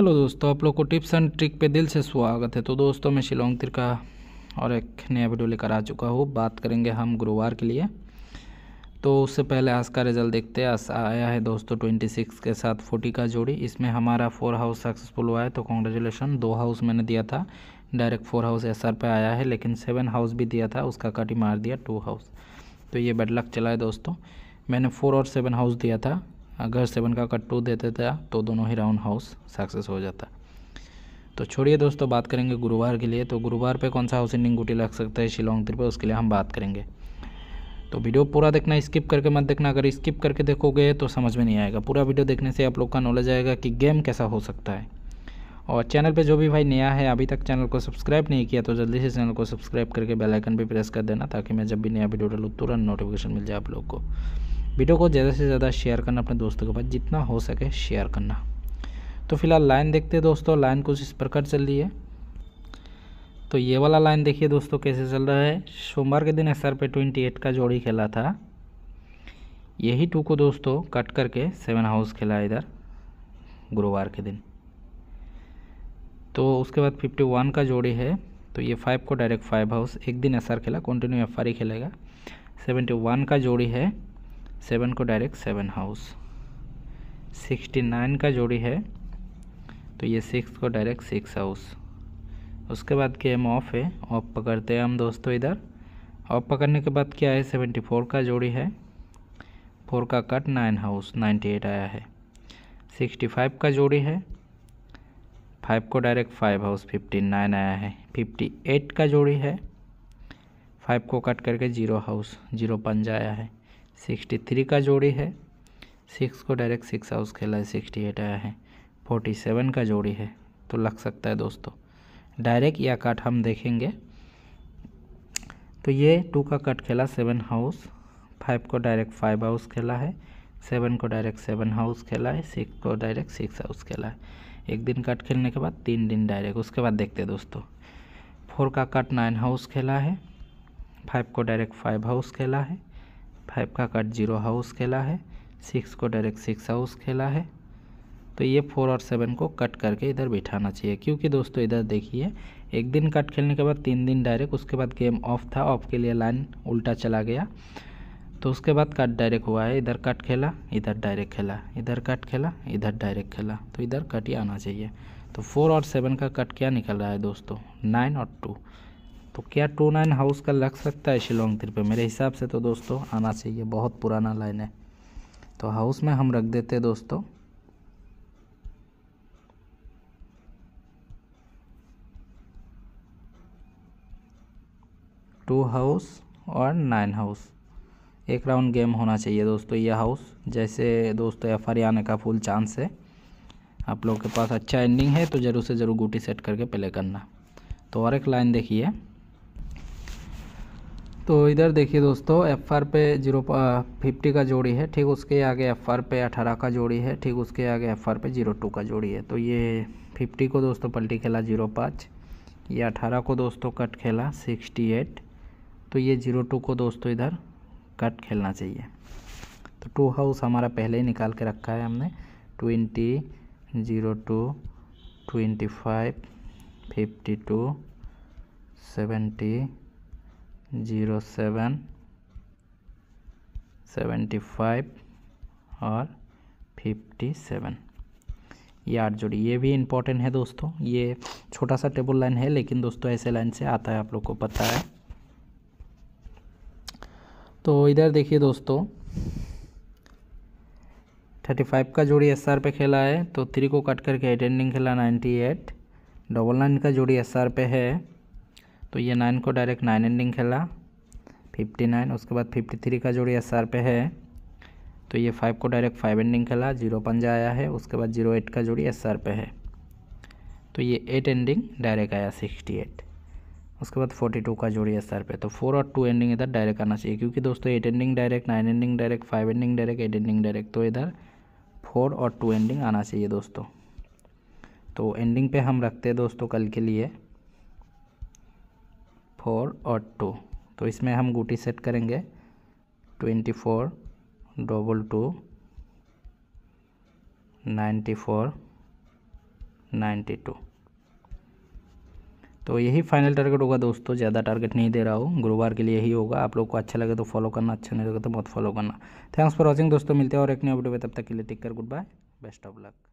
hello दोस्तों आप लोग को टिप्स एंड ट्रिक पे दिल से स्वागत है तो दोस्तों मैं शिलोंग तिरका और एक नया वीडियो लेकर आ चुका हूँ बात करेंगे हम गुरुवार के लिए तो उससे पहले आज का रिजल्ट देखते हैं आज आया है दोस्तों ट्वेंटी सिक्स के साथ फोर्टी का जोड़ी इसमें हमारा फोर हाउस सक्सेसफुल हुआ है तो कॉन्ग्रेचुलेसन दो हाउस मैंने दिया था direct four house S R पे आया है लेकिन सेवन हाउस भी दिया था उसका कट ही मार दिया टू हाउस तो ये बेड लक चला है दोस्तों मैंने फोर और सेवन हाउस दिया था अगर सेवन का कट टू देते थे तो दोनों ही राउंड हाउस सक्सेस हो जाता तो छोड़िए दोस्तों बात करेंगे गुरुवार के लिए तो गुरुवार पे कौन सा हाउस इंडिंग गुटी लग सकता है शिलोंग त्रिपे उसके लिए हम बात करेंगे तो वीडियो पूरा देखना स्किप करके मत देखना अगर स्किप करके देखोगे तो समझ में नहीं आएगा पूरा वीडियो देखने से आप लोग का नॉलेज आएगा कि गेम कैसा हो सकता है और चैनल पे जो भी भाई नया है अभी तक चैनल को सब्सक्राइब नहीं किया तो जल्दी से चैनल को सब्सक्राइब करके बेल आइकन भी प्रेस कर देना ताकि मैं जब भी नया वीडियो डालूँ तुरंत नोटिफिकेशन मिल जाए आप लोग को वीडियो को ज़्यादा से ज़्यादा शेयर करना अपने दोस्तों के पास जितना हो सके शेयर करना तो फिलहाल लाइन देखते हैं दोस्तों लाइन कुछ इस प्रकार चल रही है तो ये वाला लाइन देखिए दोस्तों कैसे चल रहा है सोमवार के दिन एस आर पे ट्वेंटी एट का जोड़ी खेला था यही टू को दोस्तों कट करके सेवन हाउस खेला इधर गुरुवार के दिन तो उसके बाद फिफ्टी वन का जोड़ी है तो ये फाइव को डायरेक्ट फाइव हाउस एक दिन एस आर खेला कंटिन्यू एफ आर ही खेलेगा सेवेंटी वन का जोड़ी है सेवन को direct seven house sixty nine का जोड़ी है तो ये सिक्स को डायरेक्ट सिक्स हाउस उसके बाद के हम ऑफ है ऑफ पकड़ते हैं हम दोस्तों इधर ऑफ पकड़ने के बाद क्या है सेवेंटी फोर का जोड़ी है फोर का cut nine house ninety eight आया है सिक्सटी फाइव का जोड़ी है फाइव को direct five house fifty nine आया है फिफ्टी एट का जोड़ी है फाइव को कट करके जीरो हाउस जीरो पंज आया है सिक्सटी थ्री का जोड़ी है सिक्स को डायरेक्ट सिक्स हाउस खेला है सिक्सटी एट आया है फोर्टी सेवन का जोड़ी है तो लग सकता है दोस्तों डायरेक्ट या कट हम देखेंगे तो ये टू का कट खेला सेवन हाउस फाइव को डायरेक्ट फाइव हाउस खेला है सेवन को डायरेक्ट सेवन हाउस खेला है सिक्स को डायरेक्ट सिक्स हाउस खेला है एक दिन कट खेलने के बाद तीन दिन डायरेक्ट उसके बाद देखते हैं दोस्तों फोर का कट नाइन हाउस खेला है फाइव को डायरेक्ट फाइव हाउस खेला है फाइव का कट जीरो हाउस खेला है सिक्स को डायरेक्ट सिक्स हाउस खेला है तो ये फोर और सेवन को कट करके इधर बिठाना चाहिए क्योंकि दोस्तों इधर देखिए एक दिन कट खेलने के बाद तीन दिन डायरेक्ट उसके बाद गेम ऑफ था ऑफ के लिए लाइन उल्टा चला गया तो उसके बाद कट डायरेक्ट हुआ है इधर कट खेला इधर डायरेक्ट खेला इधर कट खेला इधर डायरेक्ट खेला तो इधर कट ही आना चाहिए तो फोर और सेवन का कट क्या निकल रहा है दोस्तों नाइन और टू तो क्या टू नाइन हाउस का लग सकता है शिलोंग तीर पे मेरे हिसाब से तो दोस्तों आना चाहिए बहुत पुराना लाइन है तो हाउस में हम रख देते दोस्तों टू हाउस और नाइन हाउस एक राउंड गेम होना चाहिए दोस्तों यह हाउस जैसे दोस्तों एफ आर आने का फुल चांस है आप लोग के पास अच्छा एंडिंग है तो ज़रूर से ज़रूर गुटी सेट करके प्ले करना तो और एक लाइन देखिए तो इधर देखिए दोस्तों एफ आर पे जीरो फिफ्टी का जोड़ी है ठीक उसके आगे एफ आर पे अठारह का जोड़ी है ठीक उसके आगे एफ आर पे जीरो टू का जोड़ी है तो ये फिफ्टी को दोस्तों पलटी खेला जीरो पाँच ये अठारह को दोस्तों कट खेला सिक्सटी एट तो ये जीरो टू को दोस्तों इधर कट खेलना चाहिए तो टू हाउस हमारा पहले ही निकाल के रखा है हमने twenty zero two twenty five fifty two seventy zero seven seventy five और फिफ्टी सेवन ये आठ जोड़ी ये भी इम्पोर्टेंट है दोस्तों ये छोटा सा टेबल लाइन है लेकिन दोस्तों ऐसे लाइन से आता है आप लोग को पता है तो इधर देखिए दोस्तों थर्टी फाइव का जोड़ी एस आर पे खेला है तो थ्री को कट करके अटेंडिंग खेला नाइन्टी एट डबल नाइन का जोड़ी एस आर पे है तो ये नाइन को डायरेक्ट नाइन एंडिंग खेला फिफ्टी नाइन उसके बाद फिफ्टी थ्री का जोड़ी एस आर पे है तो ये फाइव को डायरेक्ट फाइव एंडिंग खेला जीरो पंजा आया है उसके बाद जीरो एट का जोड़ी एस आर पे है तो ये एट एंडिंग डायरेक्ट आया सिक्सटी एट उसके बाद फोर्टी टू का जोड़ी एस आर पे तो फोर और टू एंडिंग इधर डायरेक्ट आना चाहिए क्योंकि दोस्तों eight ending direct nine ending direct five ending direct eight ending direct तो इधर फोर और टू एंडिंग आना चाहिए दोस्तों तो एंडिंग पे हम रखते हैं दोस्तों कल के लिए फोर और टू तो इसमें हम गुटी सेट करेंगे twenty four double two ninety four ninety two तो यही फाइनल टारगेट होगा दोस्तों ज़्यादा टारगेट नहीं दे रहा हूँ गुरुवार के लिए यही होगा आप लोग को अच्छा लगे तो फॉलो करना अच्छा नहीं लगे तो मत फॉलो करना थैंक्स फॉर वॉचिंग दोस्तों मिलते हैं और एक नई वीडियो में तब तक के लिए टिक कर good bye best of luck